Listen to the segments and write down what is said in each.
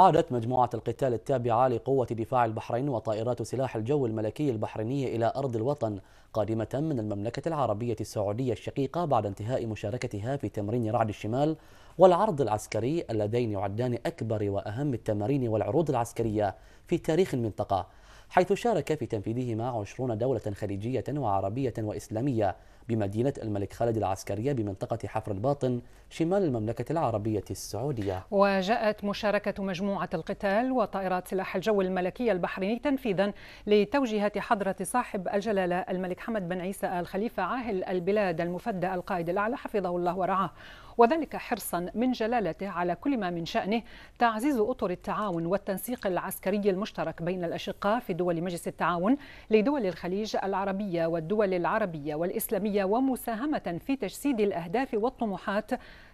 عادت مجموعة القتال التابعة لقوة دفاع البحرين وطائرات سلاح الجو الملكي البحرينية إلى أرض الوطن قادمة من المملكة العربية السعودية الشقيقة بعد انتهاء مشاركتها في تمرين رعد الشمال والعرض العسكري اللذين يعدان أكبر وأهم التمارين والعروض العسكرية في تاريخ المنطقة حيث شارك في تنفيذهما عشرون دولة خليجية وعربية وإسلامية بمدينة الملك خالد العسكرية بمنطقة حفر الباطن شمال المملكة العربية السعودية وجاءت مشاركة مجموعة القتال وطائرات سلاح الجو الملكية البحريني تنفيذا لتوجيهات حضرة صاحب الجلالة الملك حمد بن عيسى آل خليفة عاهل البلاد المفدى القائد الأعلى حفظه الله ورعاه وذلك حرصا من جلالته على كل ما من شأنه تعزيز أطر التعاون والتنسيق العسكري المشترك بين الأشقاء في دول مجلس التعاون لدول الخليج العربية والدول العربية والإسلامية ومساهمة في تجسيد الأهداف والطموحات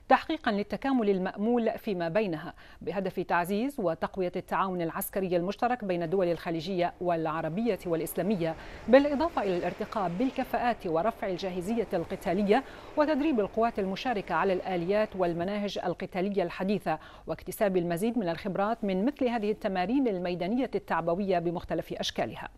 تحقيقا للتكامل المأمول فيما بينها بهدف تعزيز وتقوية التعاون العسكري المشترك بين الدول الخليجية والعربية والإسلامية بالإضافة إلى الارتقاء بالكفاءات ورفع الجاهزية القتالية وتدريب القوات المشاركة على الآليات والمناهج القتالية الحديثة واكتساب المزيد من الخبرات من مثل هذه التمارين الميدانية التعبوية بمختلف أشكالها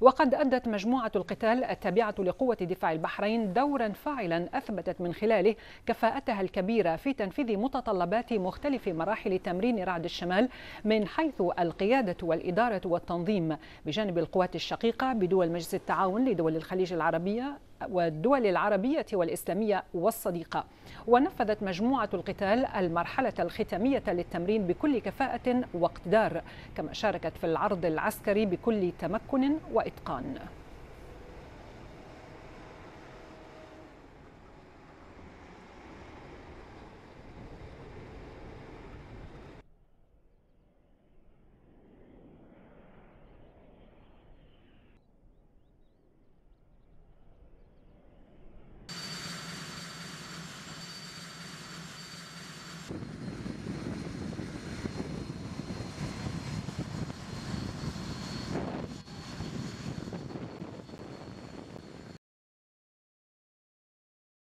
وقد أدت مجموعة القتال التابعة لقوة دفاع البحرين دورا فاعلا أثبتت من خلاله كفاءتها الكبيرة كبيرة في تنفيذ متطلبات مختلف مراحل تمرين رعد الشمال من حيث القيادة والإدارة والتنظيم بجانب القوات الشقيقة بدول مجلس التعاون لدول الخليج العربية والدول العربية والإسلامية والصديقة ونفذت مجموعة القتال المرحلة الختامية للتمرين بكل كفاءة واقتدار كما شاركت في العرض العسكري بكل تمكن وإتقان